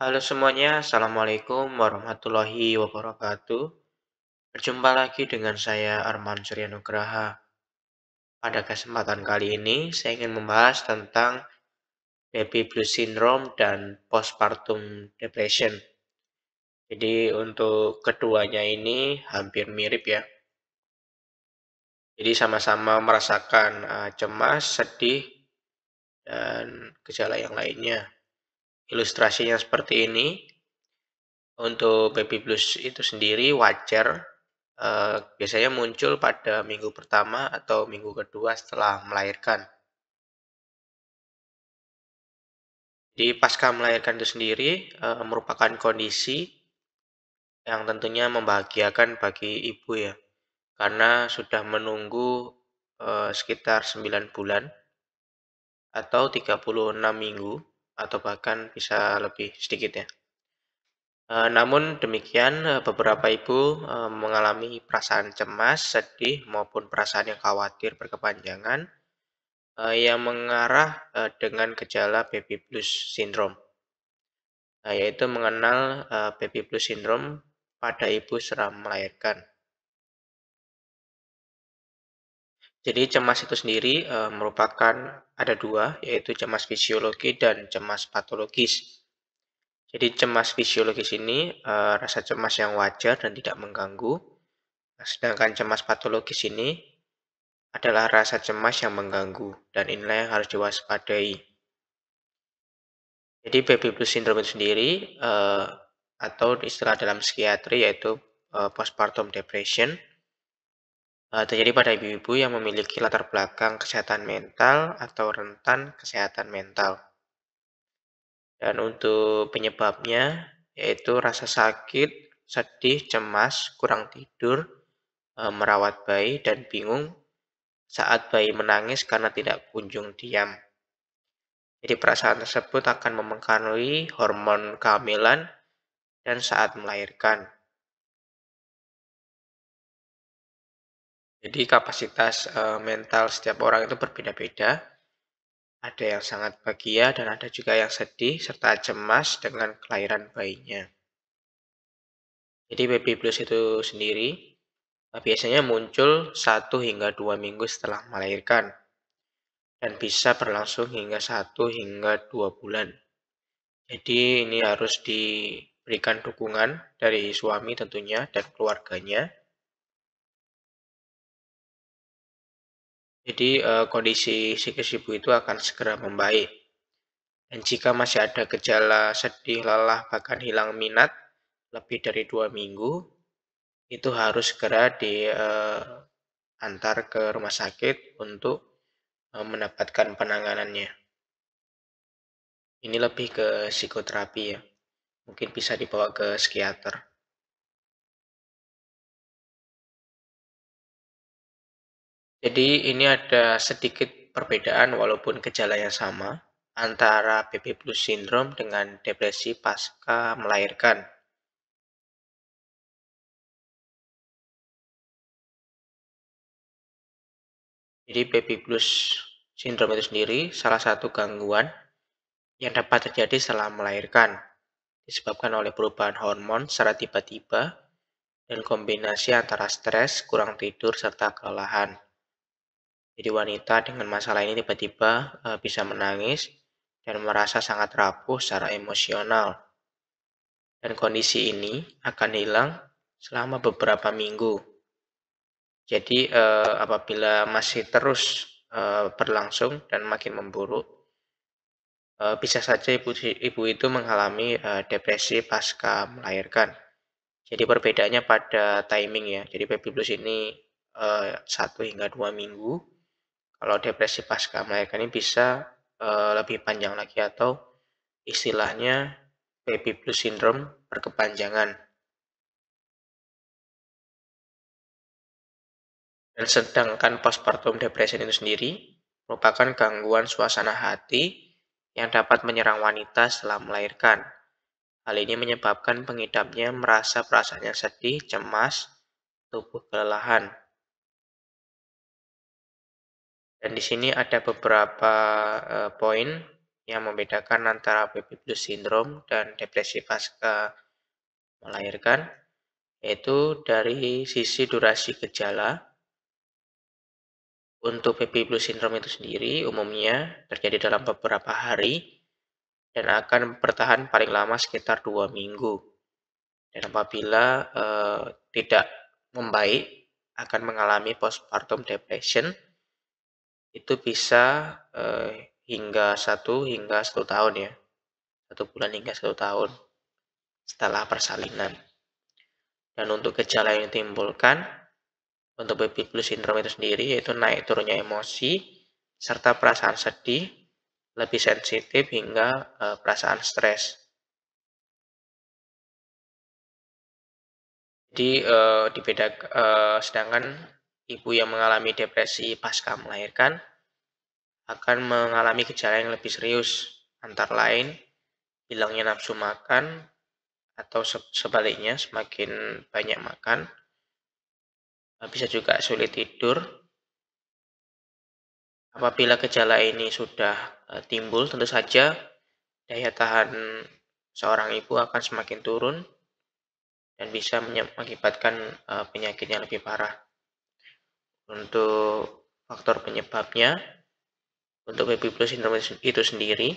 Halo semuanya, Assalamualaikum warahmatullahi wabarakatuh. Berjumpa lagi dengan saya Arman Suryanugraha. Pada kesempatan kali ini, saya ingin membahas tentang baby blues syndrome dan postpartum depression. Jadi untuk keduanya ini hampir mirip ya. Jadi sama-sama merasakan eh, cemas, sedih, dan gejala yang lainnya ilustrasinya seperti ini. Untuk baby blues itu sendiri wajar eh, biasanya muncul pada minggu pertama atau minggu kedua setelah melahirkan. Di pasca melahirkan itu sendiri eh, merupakan kondisi yang tentunya membahagiakan bagi ibu ya. Karena sudah menunggu eh, sekitar 9 bulan atau 36 minggu atau bahkan bisa lebih sedikit ya. E, namun demikian, eh, beberapa ibu e, mengalami perasaan cemas, sedih, maupun perasaan yang khawatir berkepanjangan e, yang mengarah e, dengan gejala baby blues syndrome, e, yaitu mengenal e, baby blues syndrome pada ibu setelah melahirkan. Jadi cemas itu sendiri e, merupakan ada dua, yaitu cemas fisiologi dan cemas patologis. Jadi cemas fisiologis ini e, rasa cemas yang wajar dan tidak mengganggu, nah, sedangkan cemas patologis ini adalah rasa cemas yang mengganggu dan inilah yang harus diwaspadai. Jadi baby blues syndrome itu sendiri e, atau istilah dalam psikiatri yaitu postpartum depression Eh, terjadi pada ibu-ibu yang memiliki latar belakang kesehatan mental atau rentan kesehatan mental. Dan untuk penyebabnya yaitu rasa sakit, sedih, cemas, kurang tidur, eh, merawat bayi dan bingung saat bayi menangis karena tidak kunjung diam. Jadi perasaan tersebut akan memengaruhi hormon kehamilan dan saat melahirkan. Jadi kapasitas uh, mental setiap orang itu berbeda-beda. Ada yang sangat bahagia dan ada juga yang sedih serta cemas dengan kelahiran bayinya. Jadi baby blues itu sendiri uh, biasanya muncul 1 hingga 2 minggu setelah melahirkan dan bisa berlangsung hingga 1 hingga 2 bulan. Jadi ini harus diberikan dukungan dari suami tentunya dan keluarganya Jadi uh, kondisi psikis ibu itu akan segera membaik. Dan jika masih ada gejala sedih, lelah, bahkan hilang minat lebih dari dua minggu, itu harus segera diantar eh, uh, ke rumah sakit untuk uh, mendapatkan penanganannya. Ini lebih ke psikoterapi ya. Mungkin bisa dibawa ke psikiater. Jadi ini ada sedikit perbedaan walaupun gejala yang sama antara baby blues syndrome dengan depresi pasca melahirkan. Jadi baby blues syndrome itu sendiri salah satu gangguan yang dapat terjadi setelah melahirkan disebabkan oleh perubahan hormon secara tiba-tiba dan kombinasi antara stres, kurang tidur, serta kelelahan. Jadi wanita dengan masalah ini tiba-tiba eh, bisa menangis dan merasa sangat rapuh secara emosional. Dan kondisi ini akan hilang selama beberapa minggu. Jadi eh, apabila masih terus eh, berlangsung dan makin memburuk, bisa saja ibu, ibu itu mengalami depresi pasca melahirkan. Jadi perbedaannya pada timing ya. Jadi baby blues ini satu 1 hingga 2 minggu kalau depresi pasca melahirkan ini bisa e, lebih panjang lagi atau istilahnya baby blue syndrome berkepanjangan. Dan sedangkan postpartum depression itu sendiri merupakan gangguan suasana hati yang dapat menyerang wanita setelah melahirkan. Hal ini menyebabkan pengidapnya merasa perasaannya sedih, cemas, tubuh kelelahan, dan di sini ada beberapa uh, poin yang membedakan antara baby blues syndrome dan depresi pasca melahirkan, yaitu dari sisi durasi gejala. Untuk baby blues syndrome itu sendiri umumnya terjadi dalam beberapa hari dan akan bertahan paling lama sekitar dua minggu. Dan apabila uh, tidak membaik, akan mengalami postpartum depression itu bisa eh, hingga satu hingga satu tahun ya satu bulan hingga satu tahun setelah persalinan dan untuk gejala yang ditimbulkan untuk baby blues syndrome itu sendiri yaitu naik turunnya emosi serta perasaan sedih lebih sensitif hingga eh, perasaan stres jadi eh, dibedakan eh, sedangkan ibu yang mengalami depresi pasca melahirkan akan mengalami gejala yang lebih serius, antara lain hilangnya nafsu makan atau sebaliknya semakin banyak makan, eh, bisa juga sulit tidur. Apabila gejala ini sudah eh, timbul, tentu saja daya tahan seorang ibu akan semakin turun dan bisa mengakibatkan eh, penyakit yang lebih parah untuk faktor penyebabnya untuk baby blues syndrome itu sendiri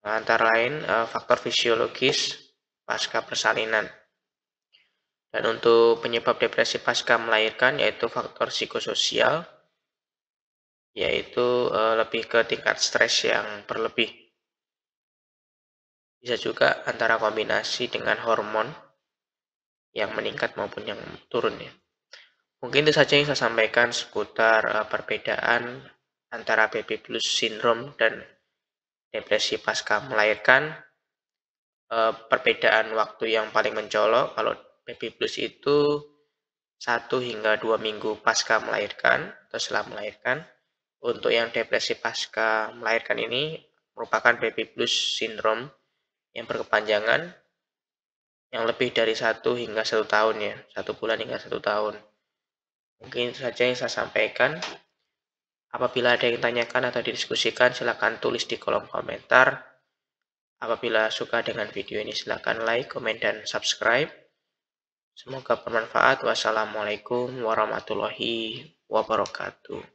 nah, antara lain eh, faktor fisiologis pasca persalinan dan untuk penyebab depresi pasca melahirkan yaitu faktor psikososial yaitu eh, lebih ke tingkat stres yang berlebih bisa juga antara kombinasi dengan hormon yang meningkat maupun yang turun ya. Mungkin itu saja yang saya sampaikan seputar uh, perbedaan antara baby blues syndrome dan depresi pasca melahirkan. Uh, perbedaan waktu yang paling mencolok kalau baby blues itu satu hingga dua minggu pasca melahirkan atau setelah melahirkan. Untuk yang depresi pasca melahirkan ini merupakan baby blues syndrome yang berkepanjangan yang lebih dari satu hingga satu tahun ya, satu bulan hingga satu tahun. Mungkin saja yang saya sampaikan. Apabila ada yang tanyakan atau didiskusikan, silahkan tulis di kolom komentar. Apabila suka dengan video ini, silahkan like, komen, dan subscribe. Semoga bermanfaat. Wassalamualaikum warahmatullahi wabarakatuh.